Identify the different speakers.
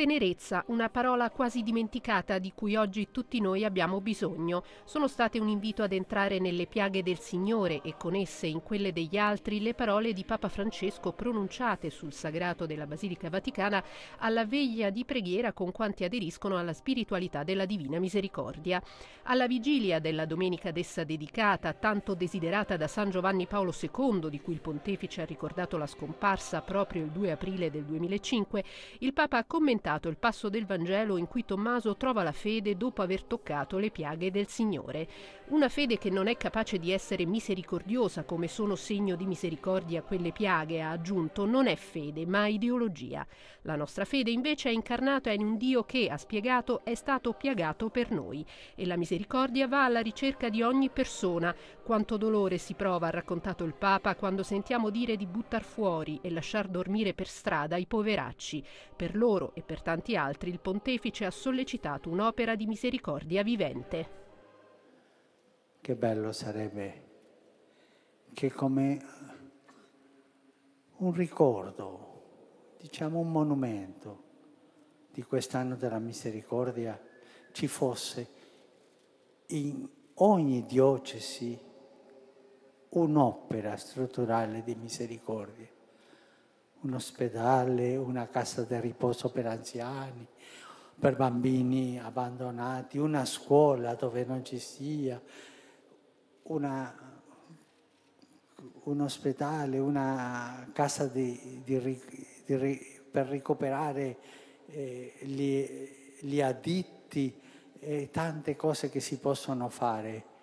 Speaker 1: Tenerezza, una parola quasi dimenticata di cui oggi tutti noi abbiamo bisogno. Sono state un invito ad entrare nelle piaghe del Signore e con esse in quelle degli altri le parole di Papa Francesco pronunciate sul sagrato della Basilica Vaticana alla veglia di preghiera con quanti aderiscono alla spiritualità della Divina Misericordia. Alla vigilia della domenica d'essa dedicata, tanto desiderata da San Giovanni Paolo II, di cui il pontefice ha ricordato la scomparsa proprio il 2 aprile del 2005, il Papa ha commentato citato il passo del Vangelo in cui Tommaso trova la fede dopo aver toccato le piaghe del Signore. Una fede che non è capace di essere misericordiosa come sono segno di misericordia quelle piaghe, ha aggiunto, non è fede ma ideologia. La nostra fede invece è incarnata in un Dio che, ha spiegato, è stato piagato per noi e la misericordia va alla ricerca di ogni persona. Quanto dolore si prova, ha raccontato il Papa, quando sentiamo dire di buttar fuori e lasciar dormire per strada i poveracci. Per loro e per tanti altri, il pontefice ha sollecitato un'opera di misericordia vivente.
Speaker 2: Che bello sarebbe che come un ricordo, diciamo un monumento di quest'anno della misericordia ci fosse in ogni diocesi un'opera strutturale di misericordia un ospedale, una casa di riposo per anziani, per bambini abbandonati, una scuola dove non ci sia, una, un ospedale, una casa di, di, di, per recuperare eh, gli, gli additti e tante cose che si possono fare.